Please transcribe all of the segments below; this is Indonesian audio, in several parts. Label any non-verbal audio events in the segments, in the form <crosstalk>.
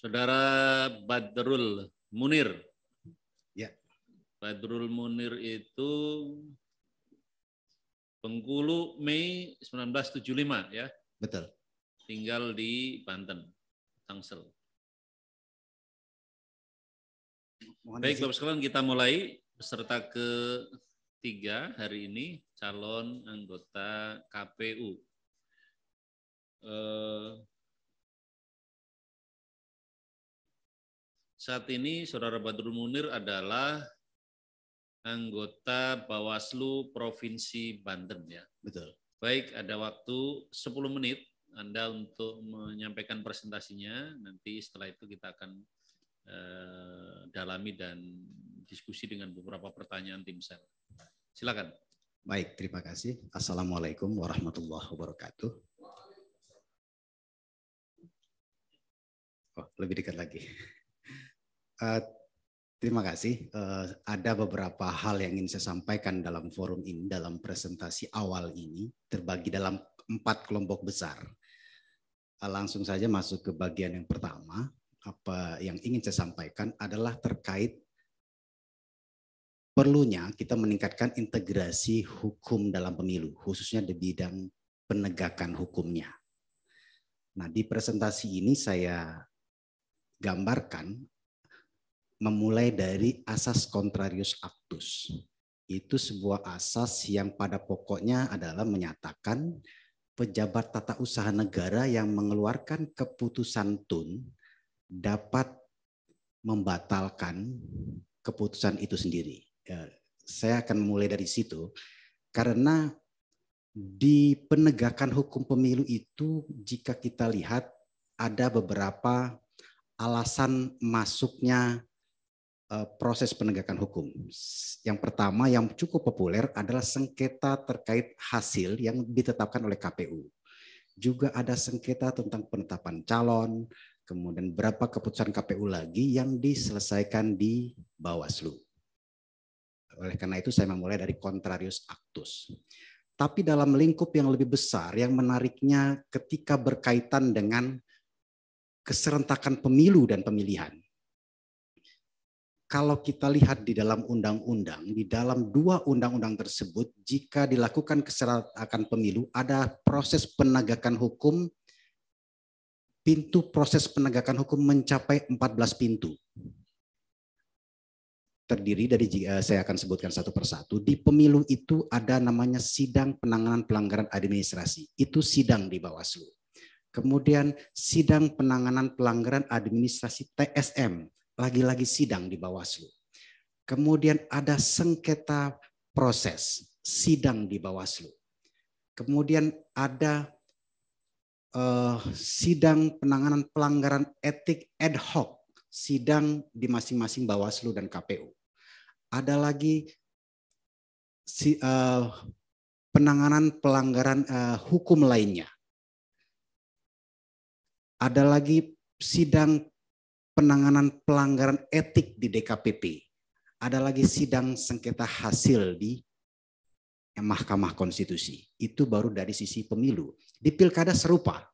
Saudara Badrul Munir. Ya. Badrul Munir itu Bengkulu Mei 1975 ya. Betul. Tinggal di Banten, Tangsel. Mohon Baik, Bapak sekalian kita mulai peserta ketiga hari ini calon anggota KPU. Eh, Saat ini Saudara Badrul Munir adalah anggota Bawaslu Provinsi Banten ya. Betul. Baik, ada waktu 10 menit Anda untuk menyampaikan presentasinya. Nanti setelah itu kita akan eh, dalami dan diskusi dengan beberapa pertanyaan tim saya. Silakan. Baik, terima kasih. Assalamualaikum warahmatullahi wabarakatuh. Oh, lebih dekat lagi. Eh, terima kasih. Uh, ada beberapa hal yang ingin saya sampaikan dalam forum ini, dalam presentasi awal ini, terbagi dalam empat kelompok besar. Uh, langsung saja masuk ke bagian yang pertama. Apa yang ingin saya sampaikan adalah terkait perlunya kita meningkatkan integrasi hukum dalam pemilu, khususnya di bidang penegakan hukumnya. Nah, di presentasi ini saya gambarkan memulai dari asas contrarius actus. Itu sebuah asas yang pada pokoknya adalah menyatakan pejabat tata usaha negara yang mengeluarkan keputusan TUN dapat membatalkan keputusan itu sendiri. Ya, saya akan mulai dari situ karena di penegakan hukum pemilu itu jika kita lihat ada beberapa alasan masuknya Eh, proses penegakan hukum. Yang pertama yang cukup populer adalah sengketa terkait hasil yang ditetapkan oleh KPU. Juga ada sengketa tentang penetapan calon, kemudian berapa keputusan KPU lagi yang diselesaikan di Bawaslu. Oleh karena itu saya memulai dari contrarius actus. Tapi dalam lingkup yang lebih besar yang menariknya ketika berkaitan dengan keserentakan pemilu dan pemilihan kalau kita lihat di dalam undang-undang, di dalam dua undang-undang tersebut, jika dilakukan keseratakan pemilu, ada proses penegakan hukum, pintu proses penegakan hukum mencapai 14 pintu. Terdiri dari, eh, saya akan sebutkan satu persatu, di pemilu itu ada namanya sidang penanganan pelanggaran administrasi. Itu sidang di Bawaslu. Kemudian sidang penanganan pelanggaran administrasi TSM, lagi-lagi sidang di Bawaslu. Kemudian ada sengketa proses sidang di Bawaslu. Kemudian ada eh, sidang penanganan pelanggaran etik ad hoc, sidang di masing-masing Bawaslu dan KPU. Ada lagi si, eh, penanganan pelanggaran eh, hukum lainnya. Ada lagi sidang penanganan pelanggaran etik di DKPP. Ada lagi sidang sengketa hasil di Mahkamah Konstitusi. Itu baru dari sisi pemilu. Di pilkada serupa.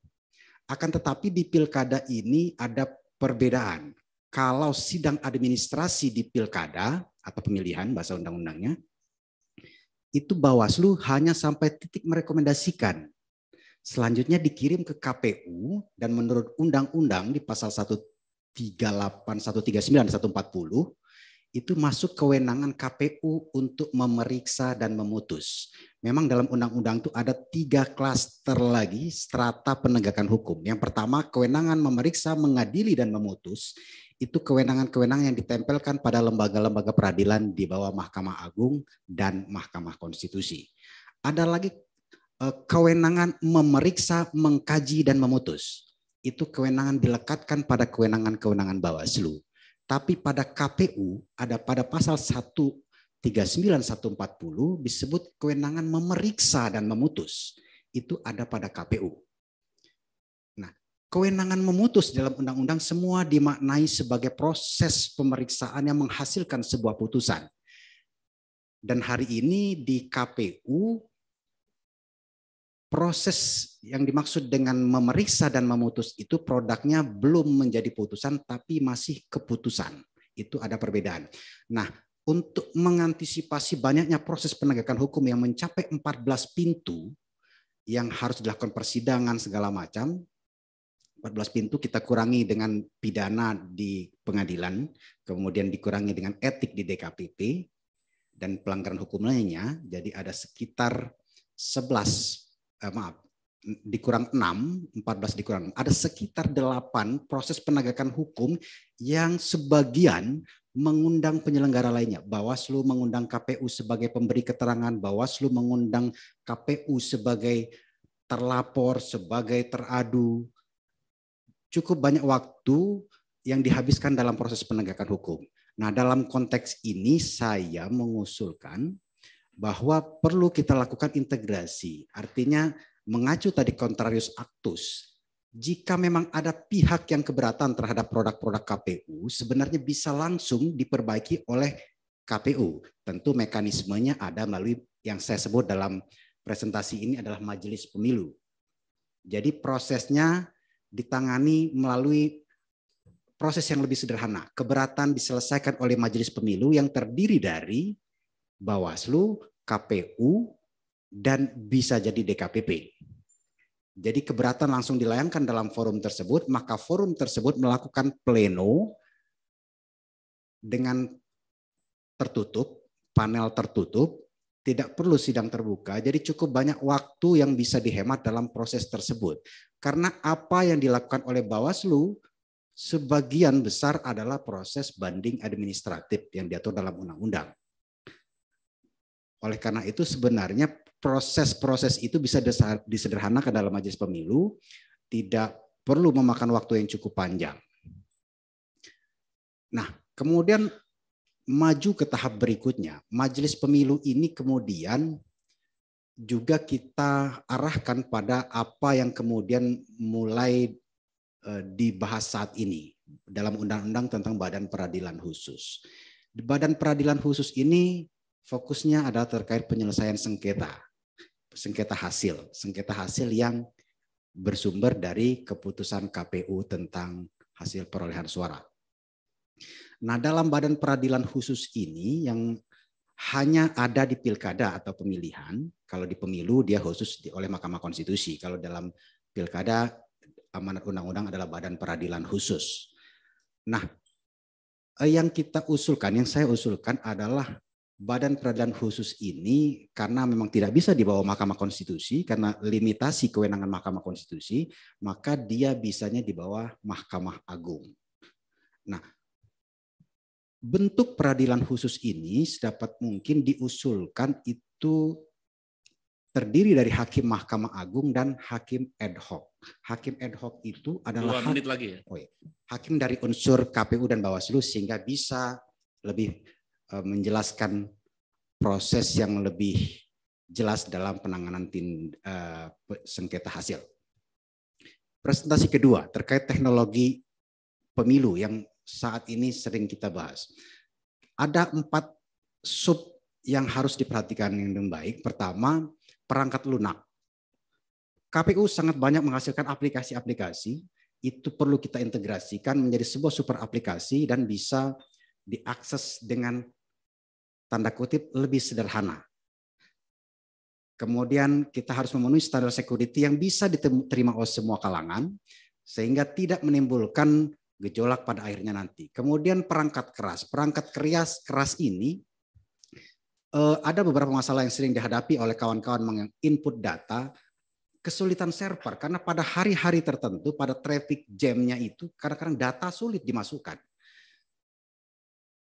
Akan tetapi di pilkada ini ada perbedaan. Kalau sidang administrasi di pilkada atau pemilihan bahasa undang-undangnya, itu Bawaslu hanya sampai titik merekomendasikan. Selanjutnya dikirim ke KPU dan menurut undang-undang di pasal 1 38139 140 itu masuk kewenangan KPU untuk memeriksa dan memutus. Memang dalam undang-undang itu ada tiga klaster lagi strata penegakan hukum. Yang pertama kewenangan memeriksa, mengadili, dan memutus. Itu kewenangan-kewenangan yang ditempelkan pada lembaga-lembaga peradilan di bawah Mahkamah Agung dan Mahkamah Konstitusi. Ada lagi eh, kewenangan memeriksa, mengkaji, dan memutus itu kewenangan dilekatkan pada kewenangan-kewenangan Bawaslu. Tapi pada KPU ada pada pasal 139 140 disebut kewenangan memeriksa dan memutus. Itu ada pada KPU. Nah, kewenangan memutus dalam undang-undang semua dimaknai sebagai proses pemeriksaan yang menghasilkan sebuah putusan. Dan hari ini di KPU proses yang dimaksud dengan memeriksa dan memutus itu produknya belum menjadi putusan tapi masih keputusan. Itu ada perbedaan. Nah, untuk mengantisipasi banyaknya proses penegakan hukum yang mencapai 14 pintu yang harus dilakukan persidangan segala macam, 14 pintu kita kurangi dengan pidana di pengadilan, kemudian dikurangi dengan etik di DKPP dan pelanggaran hukum lainnya, jadi ada sekitar 11 eh, maaf dikurang 6, 14 dikurang 6, ada sekitar 8 proses penegakan hukum yang sebagian mengundang penyelenggara lainnya. Bawaslu mengundang KPU sebagai pemberi keterangan, Bawaslu mengundang KPU sebagai terlapor, sebagai teradu. Cukup banyak waktu yang dihabiskan dalam proses penegakan hukum. Nah, dalam konteks ini saya mengusulkan bahwa perlu kita lakukan integrasi. Artinya mengacu tadi contrarius actus. Jika memang ada pihak yang keberatan terhadap produk-produk KPU, sebenarnya bisa langsung diperbaiki oleh KPU. Tentu mekanismenya ada melalui yang saya sebut dalam presentasi ini adalah majelis pemilu. Jadi prosesnya ditangani melalui proses yang lebih sederhana. Keberatan diselesaikan oleh majelis pemilu yang terdiri dari Bawaslu, KPU, dan bisa jadi DKPP. Jadi keberatan langsung dilayangkan dalam forum tersebut, maka forum tersebut melakukan pleno dengan tertutup, panel tertutup, tidak perlu sidang terbuka, jadi cukup banyak waktu yang bisa dihemat dalam proses tersebut. Karena apa yang dilakukan oleh Bawaslu sebagian besar adalah proses banding administratif yang diatur dalam undang-undang. Oleh karena itu sebenarnya proses-proses itu bisa disederhanakan dalam majelis pemilu, tidak perlu memakan waktu yang cukup panjang. Nah, kemudian maju ke tahap berikutnya. Majelis pemilu ini kemudian juga kita arahkan pada apa yang kemudian mulai eh, dibahas saat ini dalam undang-undang tentang badan peradilan khusus. Badan peradilan khusus ini fokusnya adalah terkait penyelesaian sengketa. Sengketa hasil, sengketa hasil yang bersumber dari keputusan KPU tentang hasil perolehan suara. Nah, dalam badan peradilan khusus ini yang hanya ada di pilkada atau pemilihan, kalau di pemilu dia khusus oleh Mahkamah Konstitusi. Kalau dalam pilkada amanat undang-undang adalah badan peradilan khusus. Nah, eh, yang kita usulkan, yang saya usulkan adalah Badan Peradilan Khusus ini karena memang tidak bisa dibawa Mahkamah Konstitusi karena limitasi kewenangan Mahkamah Konstitusi, maka dia bisanya dibawa Mahkamah Agung. Nah, bentuk peradilan khusus ini sedapat mungkin diusulkan itu terdiri dari hakim Mahkamah Agung dan hakim ad hoc. Hakim ad hoc itu adalah lagi ya. Oh ya, hakim dari unsur KPU dan Bawaslu sehingga bisa lebih Eh, menjelaskan proses yang lebih jelas dalam penanganan eh, sengketa hasil. Presentasi kedua terkait teknologi pemilu yang saat ini sering kita bahas. Ada empat sub yang harus diperhatikan dengan baik. Pertama, perangkat lunak. KPU sangat banyak menghasilkan aplikasi-aplikasi. Itu perlu kita integrasikan menjadi sebuah super aplikasi dan bisa diakses dengan tanda kutip lebih sederhana. Kemudian kita harus memenuhi standar security yang bisa diterima oleh semua kalangan sehingga tidak menimbulkan gejolak pada akhirnya nanti. Kemudian perangkat keras. Perangkat keras keras ini eh, ada beberapa masalah yang sering dihadapi oleh kawan-kawan menginput data kesulitan server karena pada hari-hari tertentu pada traffic jamnya itu kadang-kadang data sulit dimasukkan.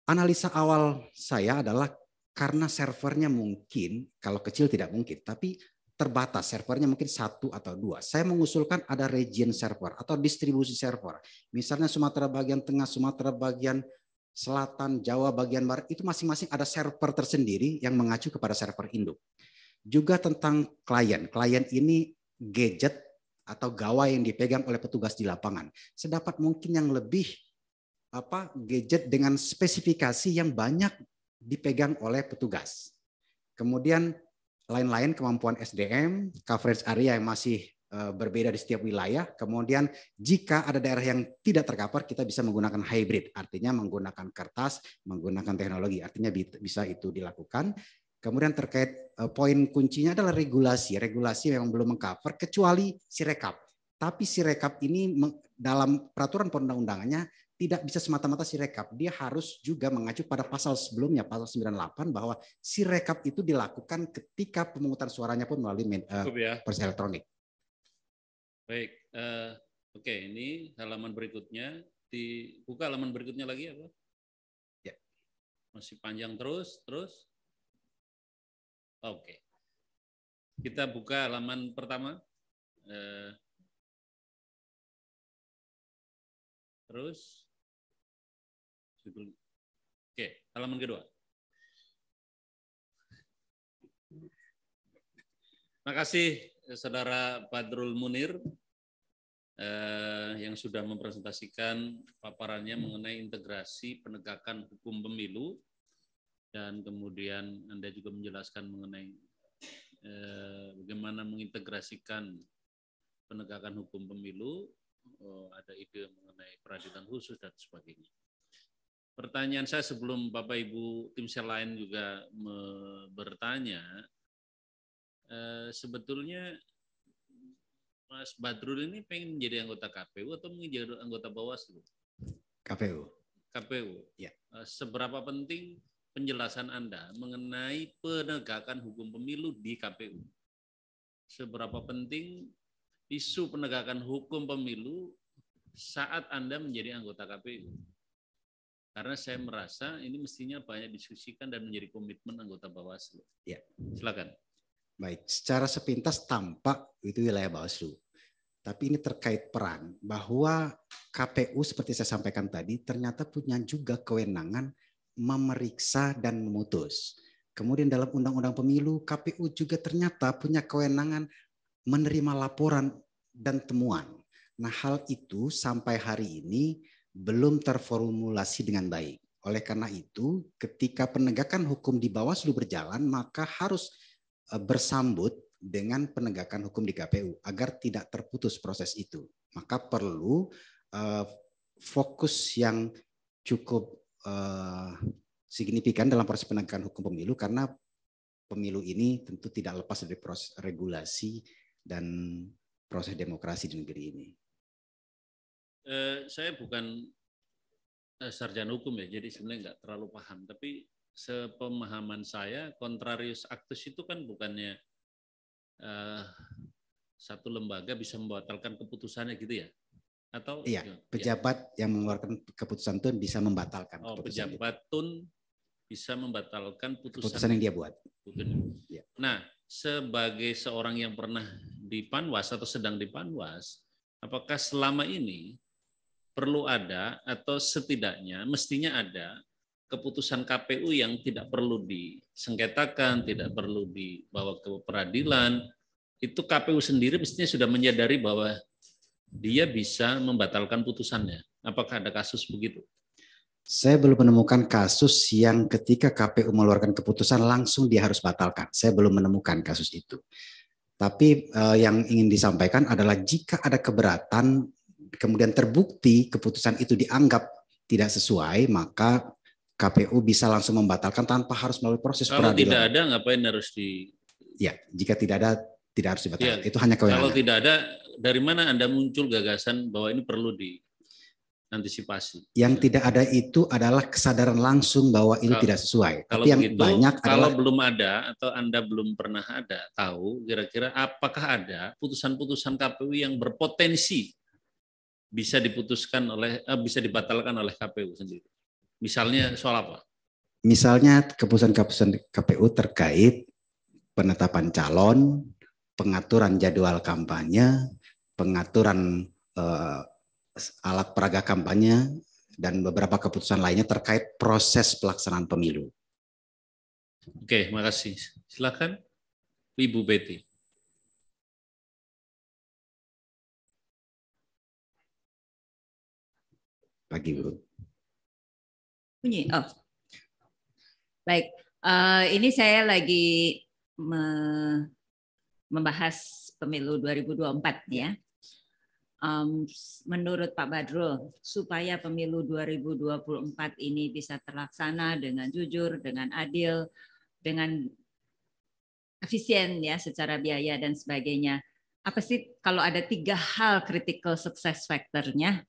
Analisa awal saya adalah karena servernya mungkin, kalau kecil tidak mungkin, tapi terbatas servernya mungkin satu atau dua. Saya mengusulkan ada region server atau distribusi server. Misalnya Sumatera bagian tengah, Sumatera bagian selatan, Jawa bagian barat, itu masing-masing ada server tersendiri yang mengacu kepada server induk. Juga tentang klien. Klien ini gadget atau gawai yang dipegang oleh petugas di lapangan. Sedapat mungkin yang lebih apa gadget dengan spesifikasi yang banyak dipegang oleh petugas. Kemudian lain-lain kemampuan SDM, coverage area yang masih eh, berbeda di setiap wilayah. Kemudian jika ada daerah yang tidak tercover, kita bisa menggunakan hybrid, artinya menggunakan kertas, menggunakan teknologi, artinya bisa itu dilakukan. Kemudian terkait eh, poin kuncinya adalah regulasi. Regulasi memang belum mengcover kecuali sirekap. Tapi sirekap ini dalam peraturan perundang-undangannya tidak bisa semata-mata si rekap, Dia harus juga mengacu pada pasal sebelumnya, pasal 98 bahwa si rekap itu dilakukan ketika pemungutan suaranya pun melalui men, uh, eh, ya. proses elektronik. Baik, uh, oke okay. ini halaman berikutnya dibuka halaman berikutnya lagi Pak? Ya. Masih panjang terus, terus. Oke. Okay. Kita buka halaman pertama. Uh, terus dibeli. Oke, halaman kedua. Terima kasih, eh, saudara Badrul Munir eh, yang sudah mempresentasikan paparannya mengenai integrasi penegakan hukum pemilu dan kemudian Anda juga menjelaskan mengenai eh, bagaimana mengintegrasikan penegakan hukum pemilu, oh, ada ide mengenai peradilan khusus dan sebagainya pertanyaan saya sebelum Bapak Ibu tim sel lain juga bertanya, eh, sebetulnya Mas Badrul ini pengen menjadi anggota KPU atau menjadi anggota Bawaslu? KPU. KPU. Ya. Eh, seberapa penting penjelasan Anda mengenai penegakan hukum pemilu di KPU? Seberapa penting isu penegakan hukum pemilu saat Anda menjadi anggota KPU? Karena saya merasa ini mestinya banyak diskusikan dan menjadi komitmen anggota Bawaslu. Ya. Silakan. Baik, secara sepintas tampak itu wilayah Bawaslu. Tapi ini terkait peran bahwa KPU seperti saya sampaikan tadi ternyata punya juga kewenangan memeriksa dan memutus. Kemudian dalam Undang-Undang Pemilu, KPU juga ternyata punya kewenangan menerima laporan dan temuan. Nah hal itu sampai hari ini belum terformulasi dengan baik. Oleh karena itu, ketika penegakan hukum di Bawaslu berjalan, maka harus e, bersambut dengan penegakan hukum di KPU agar tidak terputus proses itu. Maka perlu e, fokus yang cukup e, signifikan dalam proses penegakan hukum pemilu karena pemilu ini tentu tidak lepas dari proses regulasi dan proses demokrasi di negeri ini eh, saya bukan eh, sarjana hukum ya, jadi sebenarnya nggak terlalu paham. Tapi sepemahaman saya, contrarius actus itu kan bukannya eh, satu lembaga bisa membatalkan keputusannya gitu ya? Atau iya, gimana? Iya. pejabat ya. yang mengeluarkan keputusan tun bisa membatalkan. Oh, pejabat itu. tun bisa membatalkan putusan, keputusan yang dia buat. Iya. Nah, sebagai seorang yang pernah di Panwas atau sedang di Panwas, apakah selama ini perlu ada atau setidaknya mestinya ada keputusan KPU yang tidak perlu disengketakan, tidak perlu dibawa ke peradilan, itu KPU sendiri mestinya sudah menyadari bahwa dia bisa membatalkan putusannya. Apakah ada kasus begitu? Saya belum menemukan kasus yang ketika KPU mengeluarkan keputusan langsung dia harus batalkan. Saya belum menemukan kasus itu. Tapi eh, yang ingin disampaikan adalah jika ada keberatan kemudian terbukti keputusan itu dianggap tidak sesuai, maka KPU bisa langsung membatalkan tanpa harus melalui proses Kalau peradilan. tidak ada, ngapain harus di? Ya, jika tidak ada, tidak harus dibatalkan. Ya, itu hanya kewenangan. Kalau tidak ada, dari mana Anda muncul gagasan bahwa ini perlu di antisipasi. Yang tidak ada itu adalah kesadaran langsung bahwa ini kalau, tidak sesuai. Kalau Tapi yang begitu, banyak kalau adalah, belum ada atau Anda belum pernah ada tahu kira-kira apakah ada putusan-putusan KPU yang berpotensi bisa diputuskan oleh eh, bisa dibatalkan oleh KPU sendiri? Misalnya soal apa? Misalnya keputusan-keputusan KPU terkait penetapan calon, pengaturan jadwal kampanye, pengaturan eh, alat peraga kampanye dan beberapa keputusan lainnya terkait proses pelaksanaan pemilu. Oke, makasih. Silakan Ibu Betty. pagi Bu. Bunyi. Oh. Baik, uh, ini saya lagi me membahas pemilu 2024 ya. Um, menurut Pak Badrul, supaya pemilu 2024 ini bisa terlaksana dengan jujur, dengan adil, dengan efisien ya secara biaya dan sebagainya. Apa sih kalau ada tiga hal critical success factor-nya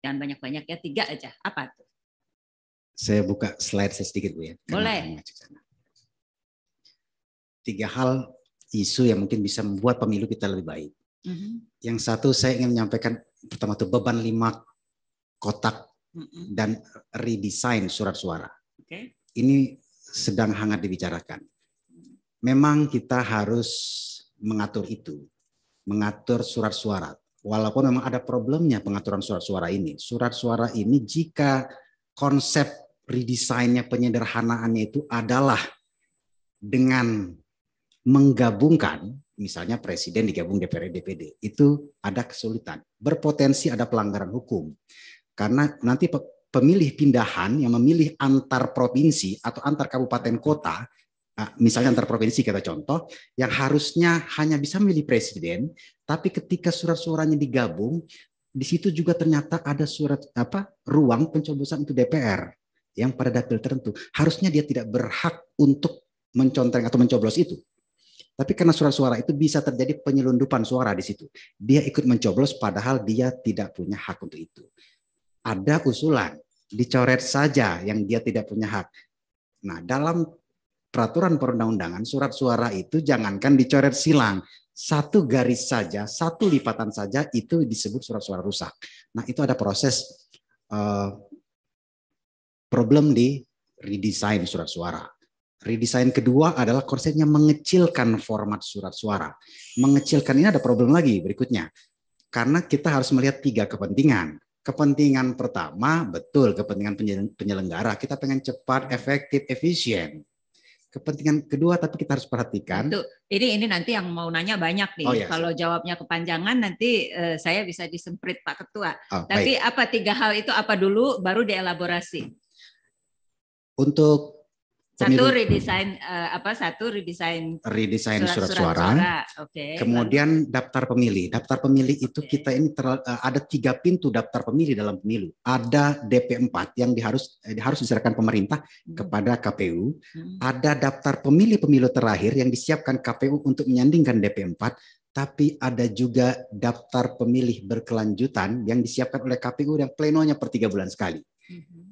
Jangan banyak-banyak ya, tiga aja. Apa tuh? Saya buka slide saya sedikit Bu ya. Boleh. Tiga hal isu yang mungkin bisa membuat pemilu kita lebih baik. Mm -hmm. Yang satu saya ingin menyampaikan pertama tuh beban lima kotak mm -hmm. dan redesign surat suara. Okay. Ini sedang hangat dibicarakan. Memang kita harus mengatur itu, mengatur surat suara walaupun memang ada problemnya pengaturan surat suara ini. Surat suara ini jika konsep redesainnya penyederhanaannya itu adalah dengan menggabungkan misalnya presiden digabung DPR DPD itu ada kesulitan berpotensi ada pelanggaran hukum karena nanti pemilih pindahan yang memilih antar provinsi atau antar kabupaten kota Ah, misalnya antar provinsi kata contoh, yang harusnya hanya bisa milih presiden, tapi ketika surat-suaranya digabung, di situ juga ternyata ada surat apa ruang pencoblosan untuk DPR yang pada dapil tertentu. Harusnya dia tidak berhak untuk menconteng atau mencoblos itu. Tapi karena surat-suara itu bisa terjadi penyelundupan suara di situ. Dia ikut mencoblos padahal dia tidak punya hak untuk itu. Ada usulan, dicoret saja yang dia tidak punya hak. Nah, dalam peraturan perundang-undangan surat suara itu jangankan dicoret silang satu garis saja satu lipatan saja itu disebut surat suara rusak nah itu ada proses uh, problem di redesign surat suara Redesign kedua adalah konsepnya mengecilkan format surat suara. Mengecilkan ini ada problem lagi berikutnya. Karena kita harus melihat tiga kepentingan. Kepentingan pertama, betul kepentingan penyelenggara. Kita pengen cepat, efektif, efisien kepentingan kedua tapi kita harus perhatikan. Itu, ini ini nanti yang mau nanya banyak nih. Oh, iya. Kalau jawabnya kepanjangan nanti uh, saya bisa disemprit Pak Ketua. Oh, Tapi baik. apa tiga hal itu apa dulu baru dielaborasi. Untuk satu redesign uh, eh, apa satu redesign redesign surat, surat, suara. suara. Okay. Kemudian daftar pemilih. Daftar pemilih itu kita ini ter, uh, ada tiga pintu daftar pemilih dalam pemilu. Ada DP4 yang diharus eh, harus diserahkan pemerintah hmm. kepada KPU. Hmm. Ada daftar pemilih pemilu terakhir yang disiapkan KPU untuk menyandingkan DP4 tapi ada juga daftar pemilih berkelanjutan yang disiapkan oleh KPU yang plenonya per tiga bulan sekali. -hmm.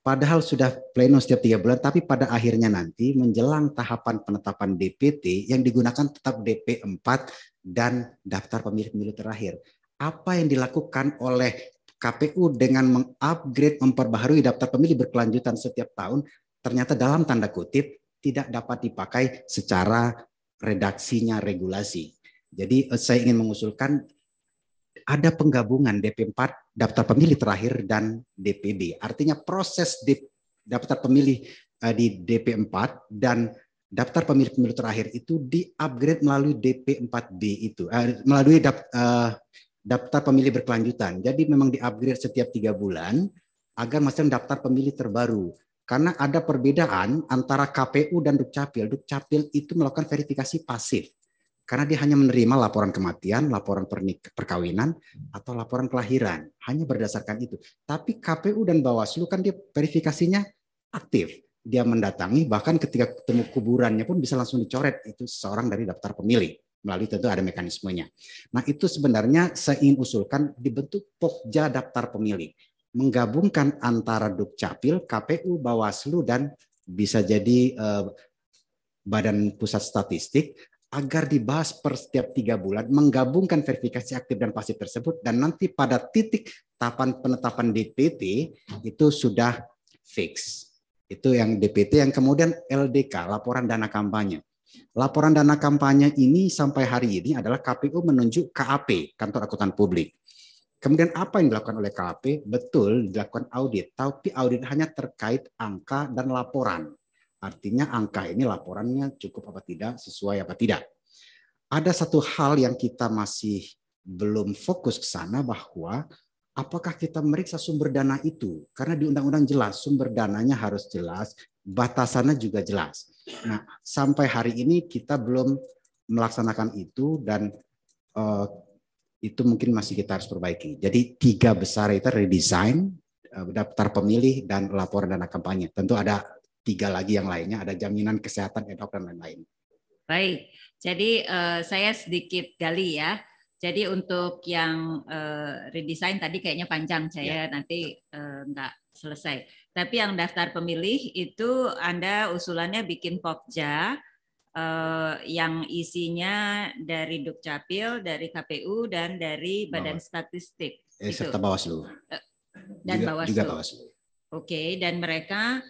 Padahal sudah pleno setiap tiga bulan, tapi pada akhirnya nanti menjelang tahapan penetapan DPT yang digunakan tetap DP 4 dan daftar pemilih pemilu terakhir. Apa yang dilakukan oleh KPU dengan mengupgrade, memperbaharui daftar pemilih berkelanjutan setiap tahun, ternyata dalam tanda kutip tidak dapat dipakai secara redaksinya regulasi. Jadi eh, saya ingin mengusulkan ada penggabungan DP4 daftar pemilih terakhir dan DPD. Artinya proses daftar pemilih eh, di DP4 dan daftar pemilih-pemilih terakhir itu di-upgrade melalui DP4B itu, uh, melalui dap, uh, daftar pemilih berkelanjutan. Jadi memang di-upgrade setiap tiga bulan agar masih daftar pemilih terbaru. Karena ada perbedaan antara KPU dan Dukcapil. Dukcapil itu melakukan verifikasi pasif karena dia hanya menerima laporan kematian, laporan pernik perkawinan, atau laporan kelahiran. Hanya berdasarkan itu. Tapi KPU dan Bawaslu kan dia verifikasinya aktif. Dia mendatangi, bahkan ketika ketemu kuburannya pun bisa langsung dicoret. Itu seorang dari daftar pemilih melalui tentu ada mekanismenya. Nah itu sebenarnya saya ingin usulkan dibentuk Pokja Daftar Pemilih, menggabungkan antara Dukcapil, KPU, Bawaslu, dan bisa jadi eh, Badan Pusat Statistik agar dibahas per setiap tiga bulan, menggabungkan verifikasi aktif dan pasif tersebut, dan nanti pada titik tahapan penetapan DPT itu sudah fix. Itu yang DPT yang kemudian LDK, laporan dana kampanye. Laporan dana kampanye ini sampai hari ini adalah KPU menunjuk KAP, Kantor Akuntan Publik. Kemudian apa yang dilakukan oleh KAP? Betul dilakukan audit, tapi audit hanya terkait angka dan laporan. Artinya angka ini laporannya cukup apa tidak, sesuai apa tidak. Ada satu hal yang kita masih belum fokus ke sana bahwa apakah kita meriksa sumber dana itu? Karena di undang-undang jelas sumber dananya harus jelas, batasannya juga jelas. Nah, sampai hari ini kita belum melaksanakan itu dan uh, itu mungkin masih kita harus perbaiki. Jadi tiga besar itu redesign, eh, daftar pemilih dan laporan dana kampanye. Tentu ada tiga lagi yang lainnya ada jaminan kesehatan edok dan lain-lain. Baik, jadi uh, saya sedikit gali ya. Jadi untuk yang uh, redesign tadi kayaknya panjang saya ya. nanti uh, nggak selesai. Tapi yang daftar pemilih itu Anda usulannya bikin pokja uh, yang isinya dari Dukcapil, dari KPU dan dari Badan Bawah. Statistik. Eh, gitu. serta Bawaslu. dan Bawaslu. Juga Bawaslu. Oke, okay, dan mereka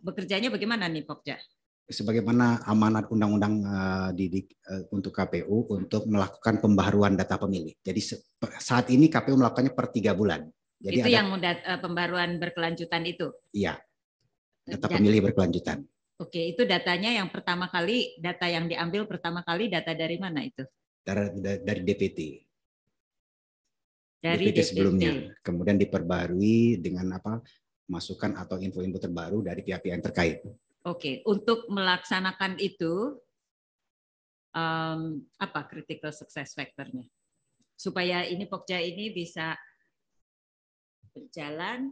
bekerjanya bagaimana nih Pokja? Sebagaimana amanat undang-undang eh, didik eh, untuk KPU untuk melakukan pembaharuan data pemilih. Jadi saat ini KPU melakukannya per tiga bulan. Jadi itu ada, yang eh, pembaruan berkelanjutan itu. Iya, data pemilih berkelanjutan. Oke, itu datanya yang pertama kali data yang diambil pertama kali data dari mana itu? Dari, dari DPT dari DPT, DPT sebelumnya, kemudian diperbarui dengan apa masukan atau info-info terbaru dari pihak-pihak yang terkait. Oke, untuk melaksanakan itu um, apa critical success factor-nya? supaya ini Pokja ini bisa berjalan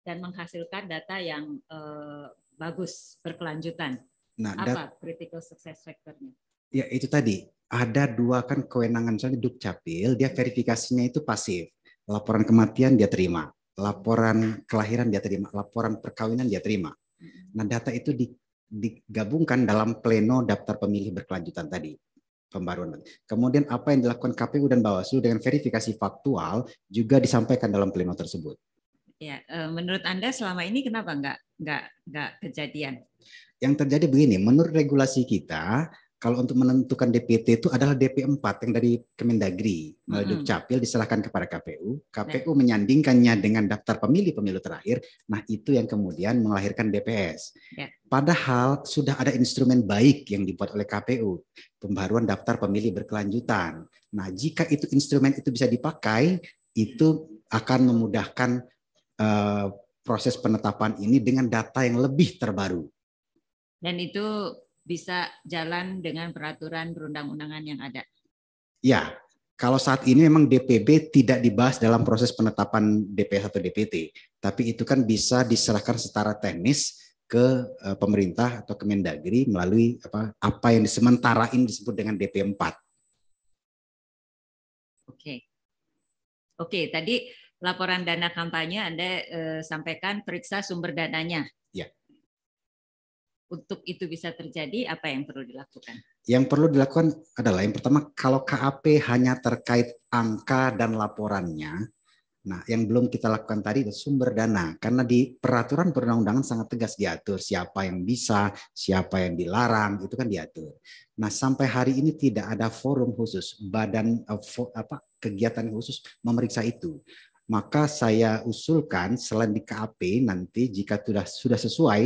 dan menghasilkan data yang uh, bagus berkelanjutan. Nah, apa critical success factor-nya? Ya itu tadi ada dua kan kewenangan soalnya dukcapil dia verifikasinya itu pasif laporan kematian dia terima laporan kelahiran dia terima, laporan perkawinan dia terima. Hmm. Nah, data itu digabungkan dalam pleno daftar pemilih berkelanjutan tadi pembaruan. Kemudian apa yang dilakukan KPU dan Bawaslu dengan verifikasi faktual juga disampaikan dalam pleno tersebut. Ya, e, menurut Anda selama ini kenapa nggak nggak nggak kejadian? Yang terjadi begini, menurut regulasi kita kalau untuk menentukan DPT itu adalah DP4 yang dari Kemendagri melalui hmm. Capil diserahkan kepada KPU. KPU nah. Ya. menyandingkannya dengan daftar pemilih pemilu terakhir. Nah, itu yang kemudian melahirkan DPS. Yeah. Padahal sudah ada instrumen baik yang dibuat oleh KPU, pembaruan daftar pemilih berkelanjutan. Nah, jika itu instrumen itu bisa dipakai, itu akan memudahkan uh, proses penetapan ini dengan data yang lebih terbaru. Dan itu bisa jalan dengan peraturan perundang-undangan yang ada? Ya, kalau saat ini memang DPB tidak dibahas dalam proses penetapan DP atau DPT, tapi itu kan bisa diserahkan secara teknis ke eh, pemerintah atau Kemendagri melalui apa apa yang disementarain disebut dengan DP 4. Oke. Oke, tadi laporan dana kampanye Anda eh, sampaikan periksa sumber dananya untuk itu bisa terjadi, apa yang perlu dilakukan? Yang perlu dilakukan adalah yang pertama kalau KAP hanya terkait angka dan laporannya, Nah, yang belum kita lakukan tadi adalah sumber dana. Karena di peraturan perundang-undangan sangat tegas diatur siapa yang bisa, siapa yang dilarang, itu kan diatur. Nah, sampai hari ini tidak ada forum khusus, badan eh, apa kegiatan khusus memeriksa itu. Maka saya usulkan selain di KAP nanti jika sudah sudah sesuai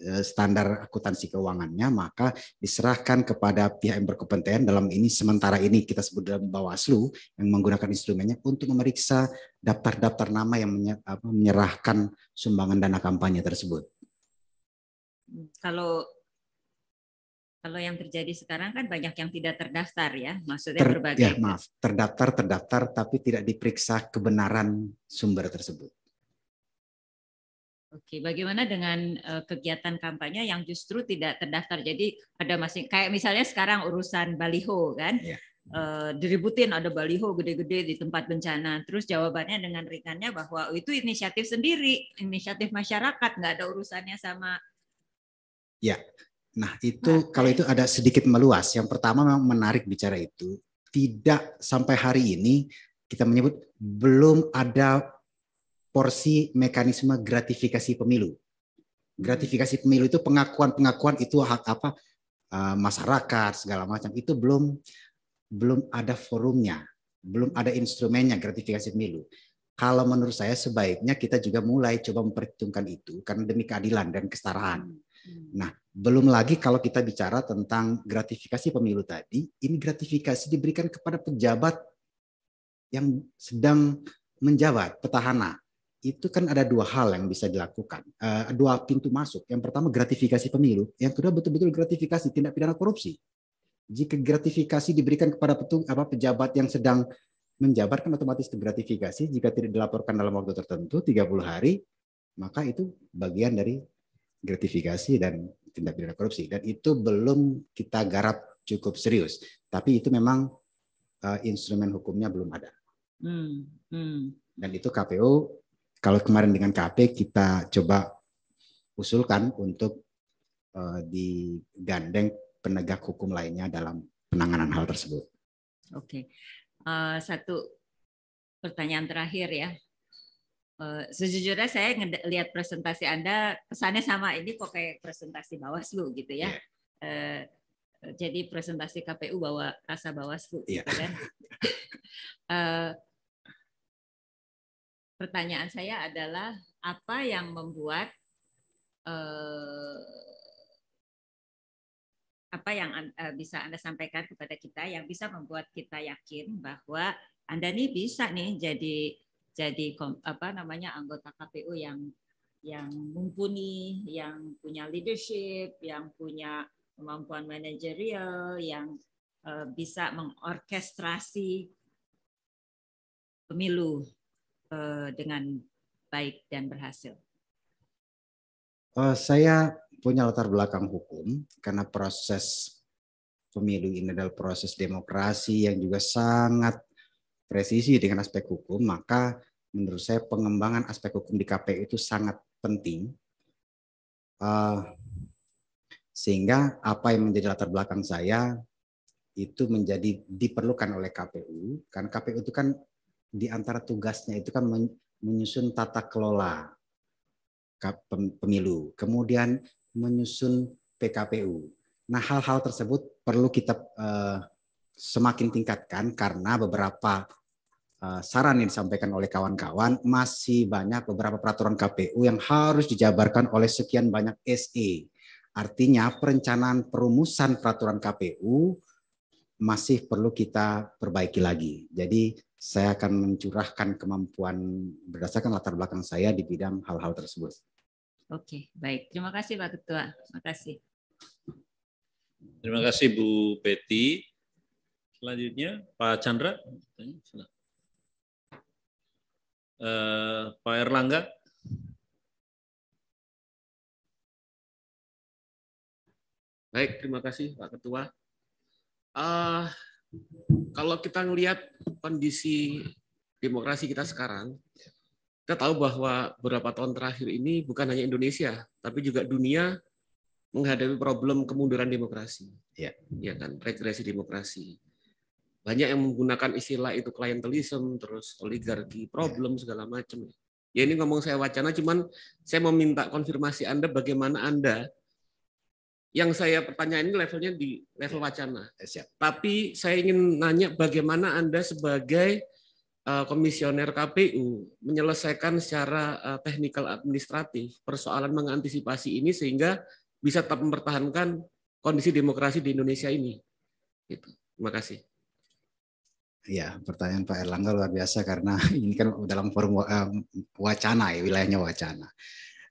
Eh, standar akuntansi keuangannya maka diserahkan kepada pihak yang berkepentingan dalam ini sementara ini kita sebut dalam Bawaslu yang menggunakan instrumennya untuk memeriksa daftar-daftar nama yang menyerahkan sumbangan dana kampanye tersebut. Hmm, kalau kalau yang terjadi sekarang kan banyak yang tidak terdaftar ya, maksudnya Ter, ya, berbagai. Ya maaf, terdaftar terdaftar tapi tidak diperiksa kebenaran sumber tersebut. Oke, bagaimana dengan eh, kegiatan kampanye yang justru tidak terdaftar? Jadi ada masing kayak misalnya sekarang urusan baliho kan, yeah. Iya. uh, diributin ada baliho gede-gede di tempat bencana. Terus jawabannya dengan ringannya bahwa oh, itu inisiatif sendiri, inisiatif masyarakat, nggak ada urusannya sama. Ya, yeah. nah itu nah, kalau itu ada sedikit meluas. Yang pertama memang menarik bicara itu. Tidak sampai hari ini kita menyebut belum ada porsi mekanisme gratifikasi pemilu. Gratifikasi pemilu itu pengakuan-pengakuan itu hak apa eh, masyarakat segala macam itu belum belum ada forumnya, belum ada instrumennya gratifikasi pemilu. Kalau menurut saya sebaiknya kita juga mulai coba memperhitungkan itu karena demi keadilan dan kesetaraan. Nah, belum lagi kalau kita bicara tentang gratifikasi pemilu tadi, ini gratifikasi diberikan kepada pejabat yang sedang menjabat petahana itu kan ada dua hal yang bisa dilakukan, uh, dua pintu masuk. Yang pertama gratifikasi pemilu, yang kedua betul-betul gratifikasi tindak pidana korupsi. Jika gratifikasi diberikan kepada petung, apa, pejabat yang sedang menjabat kan otomatis gratifikasi jika tidak dilaporkan dalam waktu tertentu 30 hari, maka itu bagian dari gratifikasi dan tindak pidana korupsi. Dan itu belum kita garap cukup serius, tapi itu memang uh, instrumen hukumnya belum ada. Hmm, hmm. Dan itu KPU kalau kemarin dengan KP kita coba usulkan untuk uh, digandeng penegak hukum lainnya dalam penanganan hal tersebut. Oke, uh, satu pertanyaan terakhir ya. Uh, sejujurnya saya lihat presentasi Anda kesannya sama ini kok kayak presentasi Bawaslu gitu ya. Yeah. Iya. Uh, jadi presentasi KPU bawa rasa Bawaslu yeah. gitu kan. uh, <laughs> pertanyaan saya adalah apa yang membuat eh, apa yang eh, bisa Anda sampaikan kepada kita yang bisa membuat kita yakin bahwa Anda ini bisa nih jadi jadi apa namanya anggota KPU yang yang mumpuni, yang punya leadership, yang punya kemampuan manajerial, yang eh, bisa mengorkestrasi pemilu Eh, dengan baik dan berhasil? Eh, saya punya latar belakang hukum karena proses pemilu ini adalah proses demokrasi yang juga sangat presisi dengan aspek hukum, maka menurut saya pengembangan aspek hukum di KPU itu sangat penting. Eh, sehingga apa yang menjadi latar belakang saya itu menjadi diperlukan oleh KPU karena KPU itu kan di antara tugasnya itu kan menyusun tata kelola pemilu, kemudian menyusun PKPU. Nah, hal-hal tersebut perlu kita eh, semakin tingkatkan karena beberapa eh, saran yang disampaikan oleh kawan-kawan masih banyak beberapa peraturan KPU yang harus dijabarkan oleh sekian banyak SE. Artinya perencanaan perumusan peraturan KPU masih perlu kita perbaiki lagi. Jadi saya akan mencurahkan kemampuan berdasarkan latar belakang saya di bidang hal-hal tersebut. Oke, baik. Terima kasih Pak Ketua. Terima kasih. Terima kasih Bu Peti. Selanjutnya Pak Chandra. Uh, Pak Erlangga. Baik, terima kasih Pak Ketua. Uh, kalau kita melihat kondisi demokrasi kita sekarang, kita tahu bahwa beberapa tahun terakhir ini bukan hanya Indonesia, tapi juga dunia menghadapi problem kemunduran demokrasi. Ya, ya kan, regresi demokrasi. Banyak yang menggunakan istilah itu klientelism, terus oligarki ya. problem segala macam. Ya ini ngomong saya wacana, cuman saya meminta konfirmasi Anda bagaimana Anda yang saya pertanyaan ini levelnya di level iya. wacana. Eh, siap. Tapi saya ingin nanya bagaimana Anda sebagai eh, komisioner KPU menyelesaikan secara eh, teknikal administratif persoalan mengantisipasi ini sehingga bisa tetap mempertahankan kondisi demokrasi di Indonesia ini. Gitu. Terima kasih. Ya, pertanyaan Pak Erlangga luar biasa karena <laughs> ini kan dalam forum wacana ya, wilayahnya wacana.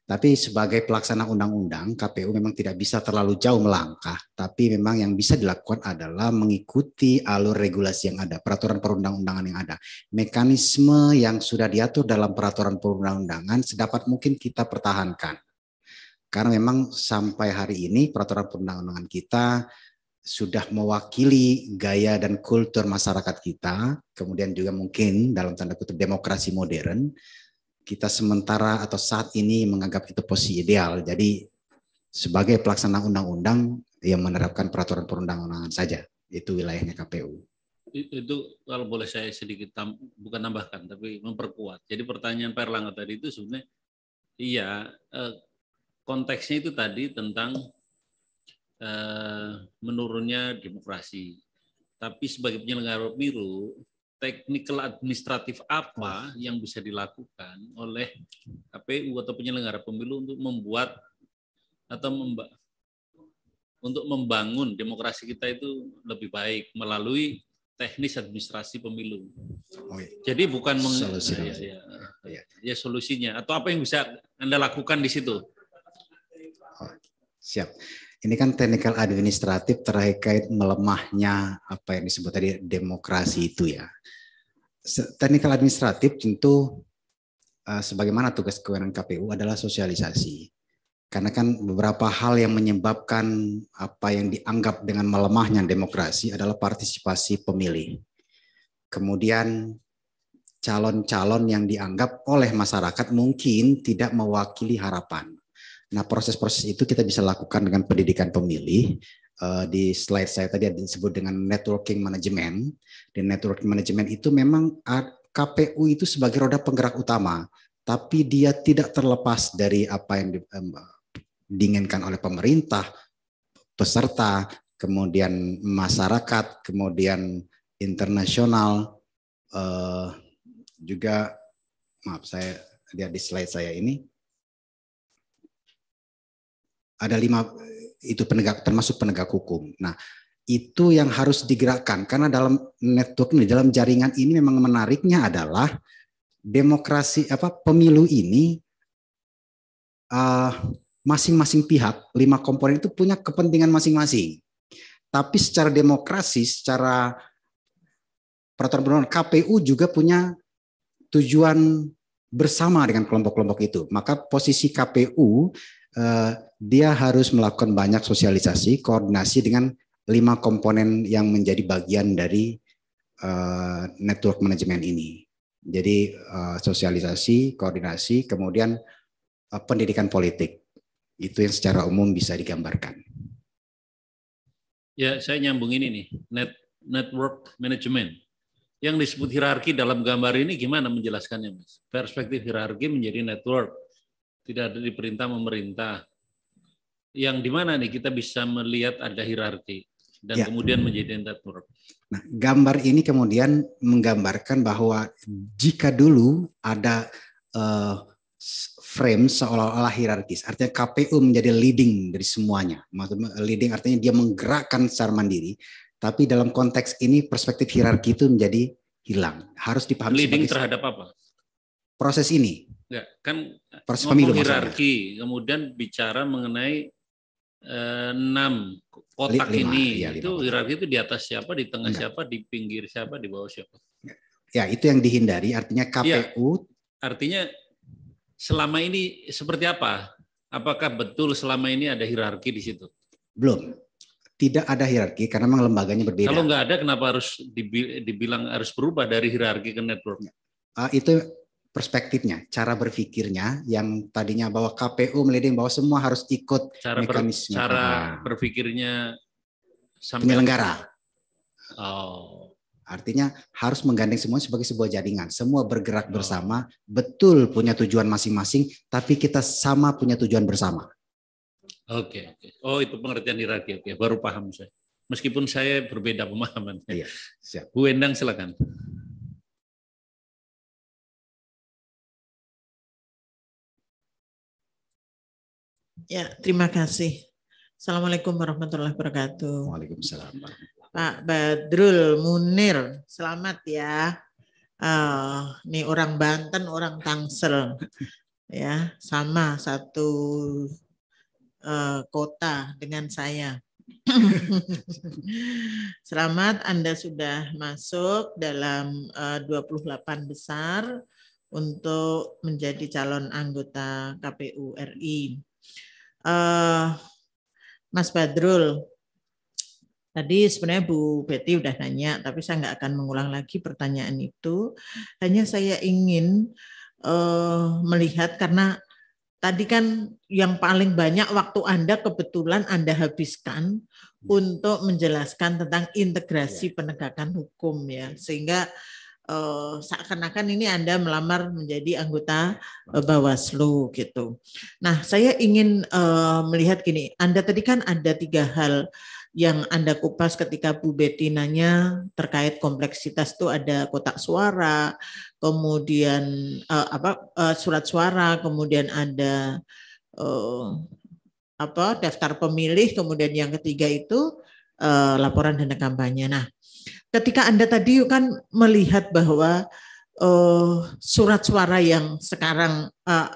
Tapi sebagai pelaksana undang-undang, KPU memang tidak bisa terlalu jauh melangkah. Tapi memang yang bisa dilakukan adalah mengikuti alur regulasi yang ada, peraturan perundang-undangan yang ada. Mekanisme yang sudah diatur dalam peraturan perundang-undangan sedapat mungkin kita pertahankan. Karena memang sampai hari ini peraturan perundang-undangan kita sudah mewakili gaya dan kultur masyarakat kita, kemudian juga mungkin dalam tanda kutip demokrasi modern, kita sementara atau saat ini menganggap itu posisi ideal. Jadi sebagai pelaksana undang-undang yang menerapkan peraturan perundang-undangan saja. Itu wilayahnya KPU. Itu kalau boleh saya sedikit tam, bukan tambahkan tapi memperkuat. Jadi pertanyaan Pak Erlangga tadi itu sebenarnya iya eh, konteksnya itu tadi tentang eh, menurunnya demokrasi. Tapi sebagai penyelenggara pemilu Teknikal administratif apa yang bisa dilakukan oleh KPU atau penyelenggara pemilu untuk membuat atau memba untuk membangun demokrasi kita itu lebih baik melalui teknis administrasi pemilu. Oh, iya. Jadi bukan solusinya. Ya, ya, ya solusinya atau apa yang bisa Anda lakukan di situ? Oh, siap ini kan teknikal administratif terkait melemahnya apa yang disebut tadi demokrasi itu ya teknikal administratif tentu uh, sebagaimana tugas kewenangan KPU adalah sosialisasi. Karena kan beberapa hal yang menyebabkan apa yang dianggap dengan melemahnya demokrasi adalah partisipasi pemilih. Kemudian calon-calon yang dianggap oleh masyarakat mungkin tidak mewakili harapan. Nah, proses-proses itu kita bisa lakukan dengan pendidikan pemilih uh, di slide saya tadi disebut dengan networking management. dan networking management itu memang KPU itu sebagai roda penggerak utama, tapi dia tidak terlepas dari apa yang di, um, diinginkan oleh pemerintah, peserta, kemudian masyarakat, kemudian internasional, uh, juga maaf saya lihat di slide saya ini ada lima itu penegak termasuk penegak hukum. Nah, itu yang harus digerakkan karena dalam network ini dalam jaringan ini memang menariknya adalah demokrasi apa pemilu ini eh, masing-masing uh, pihak lima komponen itu punya kepentingan masing-masing. Tapi secara demokrasi, secara peraturan perundangan KPU juga punya tujuan bersama dengan kelompok-kelompok itu. Maka posisi KPU eh, dia harus melakukan banyak sosialisasi, koordinasi dengan lima komponen yang menjadi bagian dari uh, network manajemen ini. Jadi uh, sosialisasi, koordinasi, kemudian uh, pendidikan politik. Itu yang secara umum bisa digambarkan. Ya, saya nyambung ini nih, net, network management. Yang disebut hierarki dalam gambar ini gimana menjelaskannya, Mas? Perspektif hierarki menjadi network. Tidak ada di perintah memerintah, yang di mana nih kita bisa melihat ada hierarki dan ya. kemudian menjadi endatur. Nah, gambar ini kemudian menggambarkan bahwa jika dulu ada uh, frame seolah-olah hierarkis, artinya KPU menjadi leading dari semuanya. Maksudnya eh, leading artinya dia menggerakkan secara mandiri, tapi dalam konteks ini perspektif hierarki itu menjadi hilang. Harus dipahami leading terhadap apa? Proses ini. Enggak, kan proses pemilu hierarki, kemudian bicara mengenai Eh, enam kotak lima, ini ya, itu hierarki itu di atas siapa di tengah Enggak. siapa di pinggir siapa di bawah siapa ya itu yang dihindari artinya KPU ya, artinya selama ini seperti apa apakah betul selama ini ada hierarki di situ belum tidak ada hierarki karena memang lembaganya berbeda. Kalau nggak ada, kenapa harus dibilang harus berubah dari hierarki ke network? Uh, itu perspektifnya, cara berpikirnya yang tadinya bahwa KPU meleding bahwa semua harus ikut cara mekanisme ber, cara berpikirnya sampai penyelenggara. Oh. Artinya harus menggandeng semua sebagai sebuah jaringan. Semua bergerak oh. bersama, betul punya tujuan masing-masing, tapi kita sama punya tujuan bersama. Oke, okay, oke. Oh, itu pengertian Iraki. Oke, okay. baru paham saya. Meskipun saya berbeda pemahaman. Iya, siap. Bu Endang silakan. Ya, terima kasih. Assalamualaikum warahmatullahi wabarakatuh. Waalaikumsalam. Pak Badrul Munir, selamat ya. Uh, nih orang Banten, orang Tangsel, ya sama satu uh, kota dengan saya. <laughs> Selamat Anda sudah masuk dalam eh, uh, 28 besar untuk menjadi calon anggota KPU RI uh, Mas Badrul, tadi sebenarnya Bu Betty udah nanya, tapi saya nggak akan mengulang lagi pertanyaan itu. Hanya saya ingin uh, melihat karena tadi kan yang paling banyak waktu Anda kebetulan Anda habiskan hmm. untuk menjelaskan tentang integrasi ya. penegakan hukum ya. Sehingga uh, seakan-akan ini Anda melamar menjadi anggota eh, Bawaslu gitu. Nah, saya ingin eh, melihat gini, Anda tadi kan ada tiga hal yang Anda kupas ketika Bu Betty nanya terkait kompleksitas itu ada kotak suara, kemudian apa surat suara, kemudian ada apa daftar pemilih, kemudian yang ketiga itu laporan dana kampanye. Nah, ketika Anda tadi kan melihat bahwa uh, surat suara yang sekarang uh,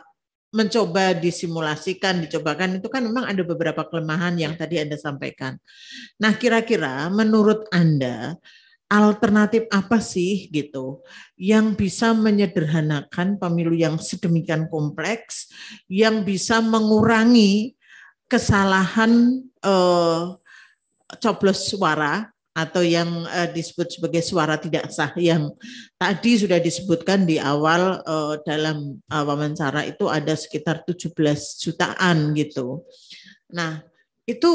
mencoba disimulasikan, dicobakan itu kan memang ada beberapa kelemahan yang tadi Anda sampaikan. Nah, kira-kira menurut Anda alternatif apa sih gitu yang bisa menyederhanakan pemilu yang sedemikian kompleks yang bisa mengurangi kesalahan eh, coblos suara atau yang uh, disebut sebagai suara tidak sah yang tadi sudah disebutkan di awal uh, dalam uh, wawancara itu ada sekitar 17 jutaan gitu. Nah, itu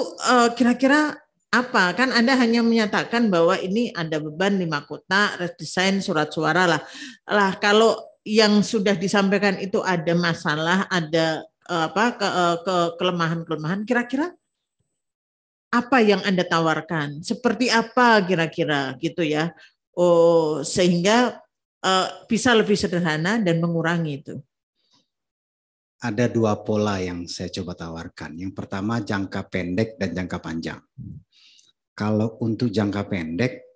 kira kira-kira apa kan Anda hanya menyatakan bahwa ini ada beban lima kota redesain surat suara lah. Lah kalau yang sudah disampaikan itu ada masalah, ada uh, apa ke, ke kelemahan-kelemahan kira-kira apa yang Anda tawarkan, seperti apa kira-kira gitu ya. Oh, sehingga uh, bisa lebih sederhana dan mengurangi itu. Ada dua pola yang saya coba tawarkan. Yang pertama jangka pendek dan jangka panjang. Kalau untuk jangka pendek,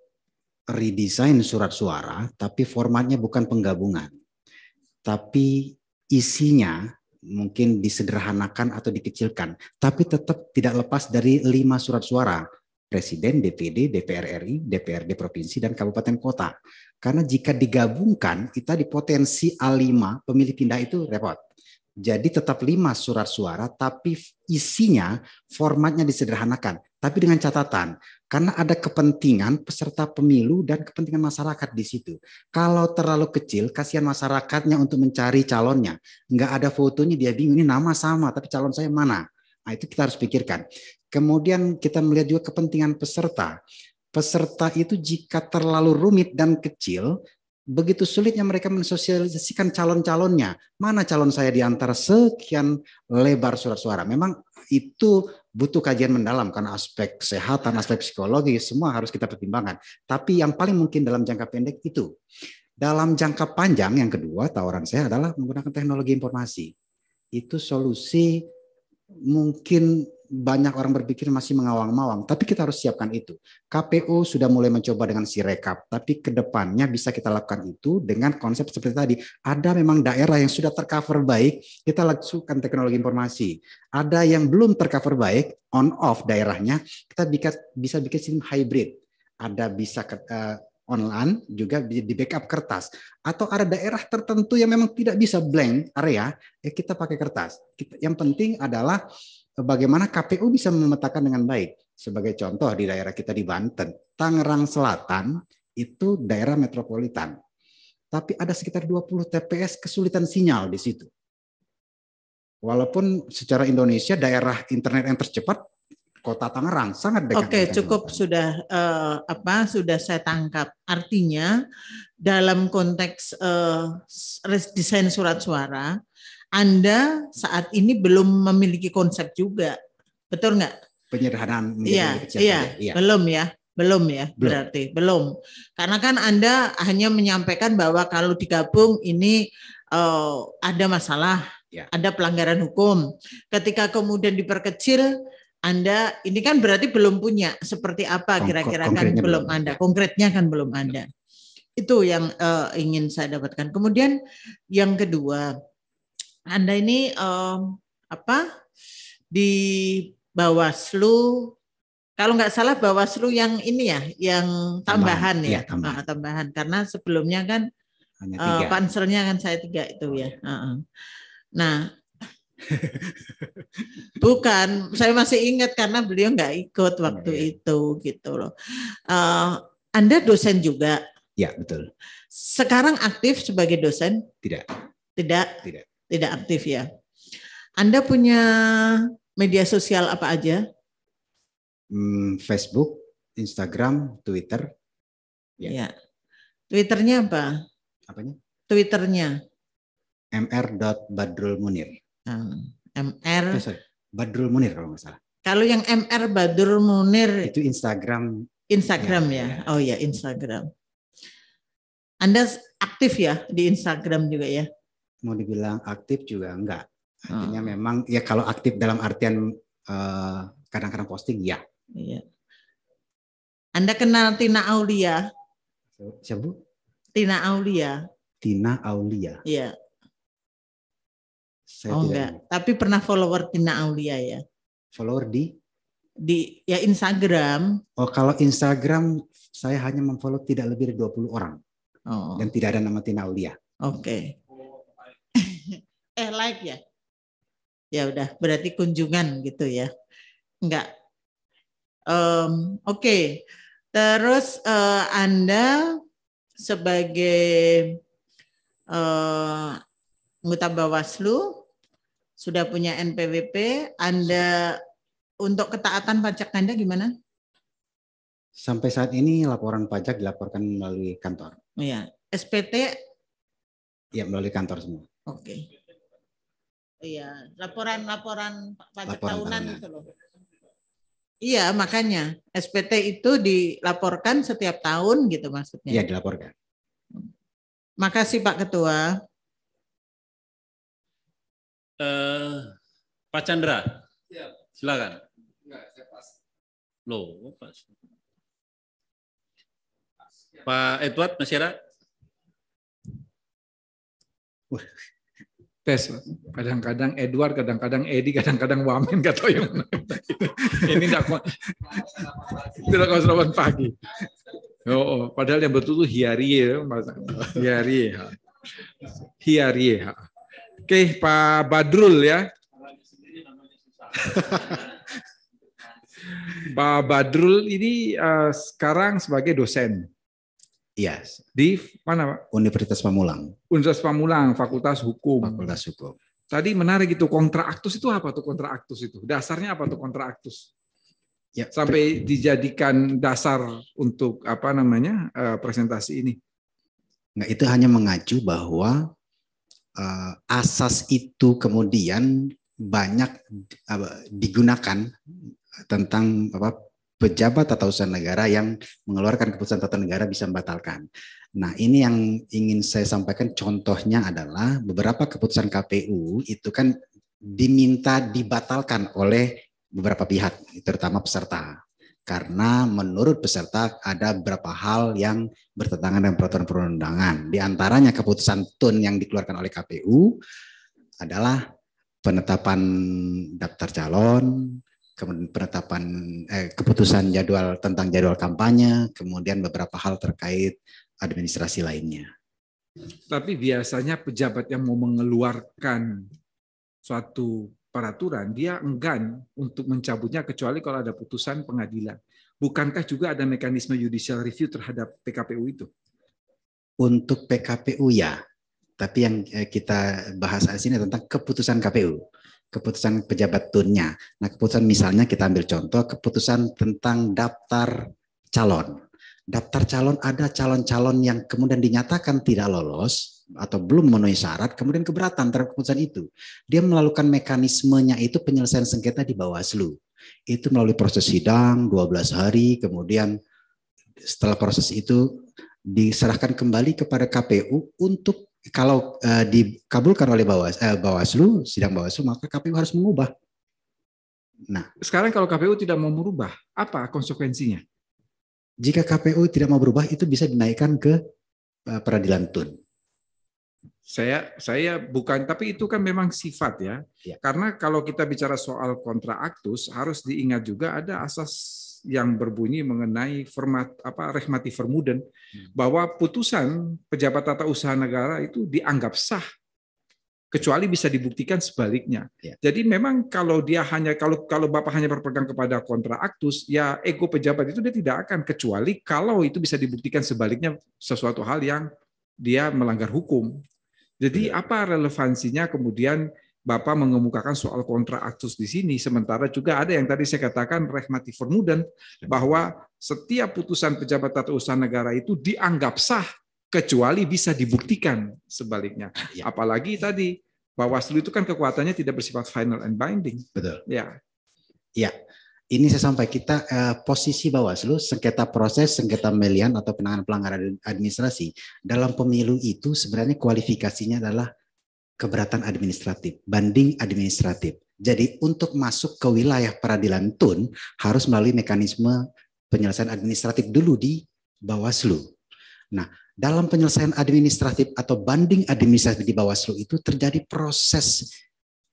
redesign surat suara, tapi formatnya bukan penggabungan. Tapi isinya mungkin disederhanakan atau dikecilkan, tapi tetap tidak lepas dari lima surat suara Presiden, DPD, DPR RI, DPRD Provinsi, dan Kabupaten Kota. Karena jika digabungkan, kita di potensi A5 pemilih pindah itu repot. Jadi tetap lima surat suara, tapi isinya formatnya disederhanakan. Tapi dengan catatan, karena ada kepentingan peserta pemilu dan kepentingan masyarakat di situ. Kalau terlalu kecil, kasihan masyarakatnya untuk mencari calonnya. Nggak ada fotonya, dia bingung, ini nama sama, tapi calon saya mana? Nah, itu kita harus pikirkan. Kemudian kita melihat juga kepentingan peserta. Peserta itu jika terlalu rumit dan kecil, begitu sulitnya mereka mensosialisasikan calon-calonnya. Mana calon saya di antara sekian lebar surat suara. Memang itu butuh kajian mendalam karena aspek kesehatan, aspek psikologi, semua harus kita pertimbangkan. Tapi yang paling mungkin dalam jangka pendek itu. Dalam jangka panjang yang kedua tawaran saya adalah menggunakan teknologi informasi. Itu solusi mungkin banyak orang berpikir masih mengawang-mawang, tapi kita harus siapkan itu. KPU sudah mulai mencoba dengan si rekap, tapi kedepannya bisa kita lakukan itu dengan konsep seperti tadi. Ada memang daerah yang sudah tercover baik, kita lakukan teknologi informasi. Ada yang belum tercover baik, on off daerahnya, kita bisa bikin sistem hybrid. Ada bisa ke, uh, online juga di backup kertas atau ada daerah tertentu yang memang tidak bisa blank area ya kita pakai kertas yang penting adalah bagaimana KPU bisa memetakan dengan baik. Sebagai contoh di daerah kita di Banten, Tangerang Selatan itu daerah metropolitan. Tapi ada sekitar 20 TPS kesulitan sinyal di situ. Walaupun secara Indonesia daerah internet yang tercepat kota Tangerang sangat dekat. Oke, cukup sudah uh, apa sudah saya tangkap. Artinya dalam konteks uh, desain surat suara anda saat ini belum memiliki konsep juga. Betul nggak? Penyederhanaan. Iya, iya, iya, belum ya. Belum ya, belum. berarti belum. Karena kan Anda hanya menyampaikan bahwa kalau digabung ini uh, ada masalah, ya. ada pelanggaran hukum. Ketika kemudian diperkecil, anda ini kan berarti belum punya seperti apa kira-kira kan belum Anda, konkretnya kan belum Anda. Iya. itu yang uh, ingin saya dapatkan kemudian yang kedua anda ini um, apa di Bawaslu kalau nggak salah Bawaslu yang ini ya, yang tambahan, tambahan ya, iya, tambahan. Ah, tambahan karena sebelumnya kan Hanya Uh, panselnya kan saya tiga itu oh, ya. ya. Uh -uh. Nah, bukan, saya masih ingat karena beliau nggak ikut oh, waktu ya, ya. itu gitu loh. Uh, Anda dosen juga. Ya betul. Sekarang aktif sebagai dosen? Tidak. Tidak. Tidak. Tidak aktif ya. Anda punya media sosial apa aja? Hmm, Facebook, Instagram, Twitter. Ya. ya. Twitternya apa? Apanya? Twitternya. Mr. Munir. Hmm. MR. Oh, eh, Badrul Munir kalau nggak Kalau yang MR Badrul Munir. Itu Instagram. Instagram ya. ya. ya. Oh ya Instagram. Anda aktif ya di Instagram juga ya? mau dibilang aktif juga enggak. Artinya hmm. memang ya kalau aktif dalam artian eh, kadang-kadang uh, posting ya. Iya. Anda kenal Tina Aulia? Siapa? Tina Aulia. Tina Aulia. Iya. Saya oh enggak, ingin. tapi pernah follower Tina Aulia ya. Follower di di ya Instagram. Oh, kalau Instagram saya hanya memfollow tidak lebih dari 20 orang. Oh. Dan tidak ada nama Tina Aulia. Oke. Okay eh like ya ya udah berarti kunjungan gitu ya enggak um, oke okay. terus uh, anda sebagai uh, anggota Bawaslu sudah punya NPWP anda untuk ketaatan pajak anda gimana sampai saat ini laporan pajak dilaporkan melalui kantor ya SPT ya melalui kantor semua oke okay. Iya, laporan-laporan pajak laporan tahunan tahunan itu loh. Iya, makanya SPT itu dilaporkan setiap tahun gitu maksudnya. Iya, dilaporkan. Makasih Pak Ketua. Uh, Pak Chandra, silakan. Enggak, Loh, pas. Pak Edward, masih ada? tes kadang-kadang Edward kadang-kadang Edi kadang-kadang Wamen gak yang <laughs> ini tidak tidak konservan pagi oh, oh, padahal yang betul itu hiarie ya, hiarie ya. hiarie ya. oke okay, Pak Badrul ya <laughs> Pak Badrul ini uh, sekarang sebagai dosen Iya. Yes. Di mana Pak? Universitas Pamulang. Universitas Pamulang, Fakultas Hukum. Fakultas Hukum. Tadi menarik itu kontrak aktus itu apa tuh kontrak aktus itu? Dasarnya apa tuh kontrak aktus? Ya. Sampai dijadikan dasar untuk apa namanya eh, presentasi ini? Nah, itu hanya mengacu bahwa uh, asas itu kemudian banyak uh, digunakan tentang apa pejabat tata usaha negara yang mengeluarkan keputusan tata negara bisa membatalkan. Nah, ini yang ingin saya sampaikan contohnya adalah beberapa keputusan KPU itu kan diminta dibatalkan oleh beberapa pihak, terutama peserta. Karena menurut peserta ada beberapa hal yang bertentangan dengan peraturan perundangan. Di antaranya keputusan TUN yang dikeluarkan oleh KPU adalah penetapan daftar calon, kemudian penetapan eh, keputusan jadwal tentang jadwal kampanye, kemudian beberapa hal terkait administrasi lainnya. Tapi biasanya pejabat yang mau mengeluarkan suatu peraturan, dia enggan untuk mencabutnya kecuali kalau ada putusan pengadilan. Bukankah juga ada mekanisme judicial review terhadap PKPU itu? Untuk PKPU ya, tapi yang eh, kita bahas di sini tentang keputusan KPU keputusan pejabat tunnya. Nah, keputusan misalnya kita ambil contoh keputusan tentang daftar calon. Daftar calon ada calon-calon yang kemudian dinyatakan tidak lolos atau belum memenuhi syarat, kemudian keberatan terhadap keputusan itu. Dia melakukan mekanismenya itu penyelesaian sengketa di Bawaslu. Itu melalui proses sidang 12 hari, kemudian setelah proses itu diserahkan kembali kepada KPU untuk kalau uh, dikabulkan oleh Bawas, eh, Bawaslu, sidang Bawaslu, maka KPU harus mengubah. Nah, sekarang kalau KPU tidak mau merubah, apa konsekuensinya? Jika KPU tidak mau berubah, itu bisa dinaikkan ke uh, peradilan tun. Saya saya bukan, tapi itu kan memang sifat ya. ya. Karena kalau kita bicara soal kontra aktus, harus diingat juga ada asas yang berbunyi mengenai format apa rehmati vermuden hmm. bahwa putusan pejabat tata usaha negara itu dianggap sah kecuali bisa dibuktikan sebaliknya. Ya. Jadi memang kalau dia hanya kalau kalau Bapak hanya berpegang kepada kontra aktus, ya ego pejabat itu dia tidak akan kecuali kalau itu bisa dibuktikan sebaliknya sesuatu hal yang dia melanggar hukum. Jadi ya. apa relevansinya kemudian Bapak mengemukakan soal kontra aktus di sini, sementara juga ada yang tadi saya katakan rehmati formudan bahwa setiap putusan pejabat tata usaha negara itu dianggap sah kecuali bisa dibuktikan sebaliknya. Ah, iya. Apalagi tadi Bawaslu itu kan kekuatannya tidak bersifat final and binding. Betul. Ya. Ya. Ini saya sampai kita eh, posisi Bawaslu sengketa proses, sengketa melian atau penanganan pelanggaran administrasi dalam pemilu itu sebenarnya kualifikasinya adalah keberatan administratif, banding administratif. Jadi untuk masuk ke wilayah peradilan tun harus melalui mekanisme penyelesaian administratif dulu di Bawaslu. Nah, dalam penyelesaian administratif atau banding administratif di Bawaslu itu terjadi proses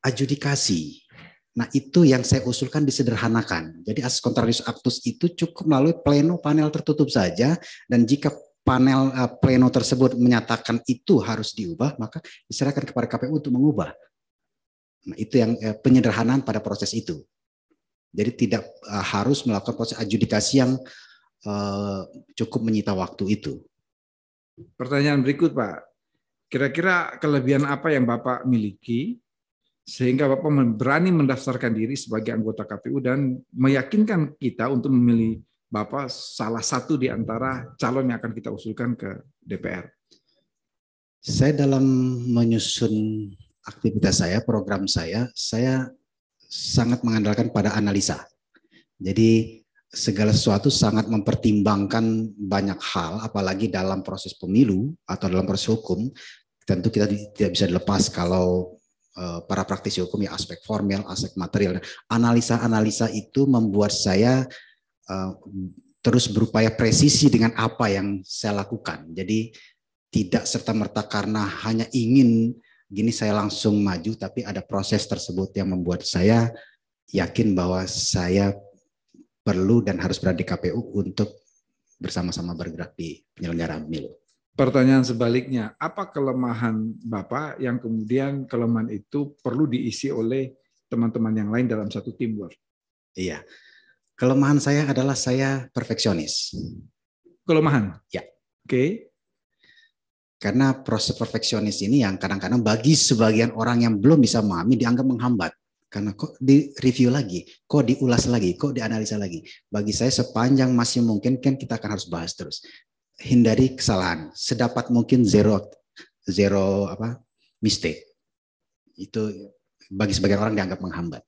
adjudikasi. Nah, itu yang saya usulkan disederhanakan. Jadi as contrarius actus itu cukup melalui pleno panel tertutup saja dan jika panel uh, pleno tersebut menyatakan itu harus diubah, maka diserahkan kepada KPU untuk mengubah. Nah, itu yang uh, penyederhanaan pada proses itu. Jadi tidak uh, harus melakukan proses adjudikasi yang uh, cukup menyita waktu itu. Pertanyaan berikut, Pak. Kira-kira kelebihan apa yang Bapak miliki sehingga Bapak berani mendaftarkan diri sebagai anggota KPU dan meyakinkan kita untuk memilih Bapak salah satu di antara calon yang akan kita usulkan ke DPR. Saya dalam menyusun aktivitas saya, program saya, saya sangat mengandalkan pada analisa. Jadi segala sesuatu sangat mempertimbangkan banyak hal, apalagi dalam proses pemilu atau dalam proses hukum, tentu kita tidak bisa dilepas kalau eh, para praktisi hukum ya aspek formal, aspek material. Analisa-analisa itu membuat saya Eh, terus berupaya presisi dengan apa yang saya lakukan. Jadi tidak serta-merta karena hanya ingin gini saya langsung maju, tapi ada proses tersebut yang membuat saya yakin bahwa saya perlu dan harus berada di KPU untuk bersama-sama bergerak di penyelenggara pemilu. Pertanyaan sebaliknya, apa kelemahan Bapak yang kemudian kelemahan itu perlu diisi oleh teman-teman yang lain dalam satu teamwork? Iya, Kelemahan saya adalah saya perfeksionis. Kelemahan? Ya. Oke. Okay. Karena proses perfeksionis ini yang kadang-kadang bagi sebagian orang yang belum bisa memahami dianggap menghambat. Karena kok di review lagi, kok diulas lagi, kok dianalisa lagi. Bagi saya sepanjang masih mungkin kan kita akan harus bahas terus. Hindari kesalahan, sedapat mungkin zero zero apa mistake. Itu bagi sebagian orang dianggap menghambat.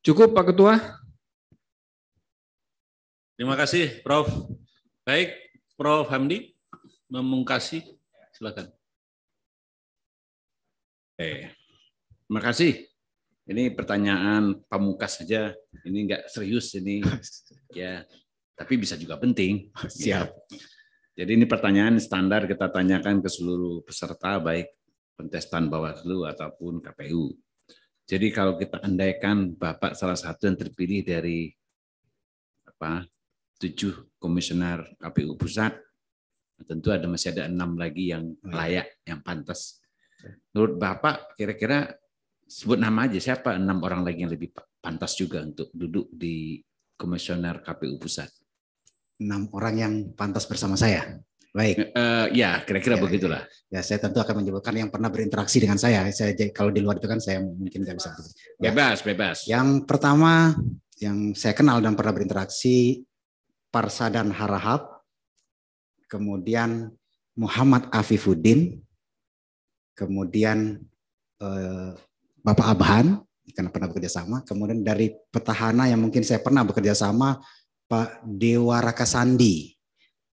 Cukup Pak Ketua. Terima kasih, Prof. Baik, Prof. Hamdi, memungkasi, silakan. Oke. terima kasih. Ini pertanyaan pamungkas saja. Ini enggak serius ini. <laughs> Ya, tapi bisa juga penting. Siap. Ya. Jadi ini pertanyaan standar kita tanyakan ke seluruh peserta, baik kontestan Bawaslu ataupun KPU. Jadi kalau kita andaikan Bapak salah satu yang terpilih dari apa tujuh komisioner KPU pusat tentu ada masih ada enam lagi yang oh, iya. layak yang pantas menurut bapak kira-kira sebut nama aja siapa enam orang lagi yang lebih pantas juga untuk duduk di komisioner KPU pusat enam orang yang pantas bersama saya Baik. Uh, ya, kira-kira ya, begitulah. Ya, saya tentu akan menyebutkan yang pernah berinteraksi dengan saya. Saya kalau di luar itu kan saya mungkin tidak bisa. Ya. Bebas, bebas. Yang pertama yang saya kenal dan pernah berinteraksi Parsadan Harahap, kemudian Muhammad Afifuddin, kemudian eh, Bapak Abhan, karena pernah bekerja sama, kemudian dari petahana yang mungkin saya pernah bekerja sama, Pak Dewa Sandi,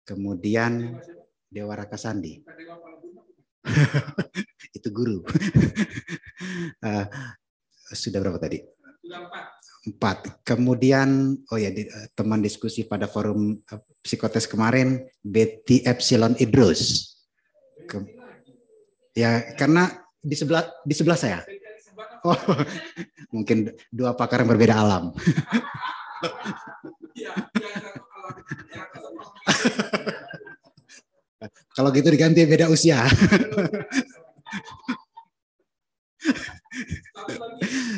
kemudian Dewa Sandi <laughs> itu guru. uh, <laughs> sudah berapa tadi? Sudah empat empat Kemudian oh ya di, eh, teman diskusi pada forum eh, psikotes kemarin Betty Epsilon Idrus. Ke, ya karena di sebelah di sebelah saya. Oh, <laughs> mungkin dua pakar yang berbeda alam. <laughs> Kalau gitu diganti beda usia. <laughs>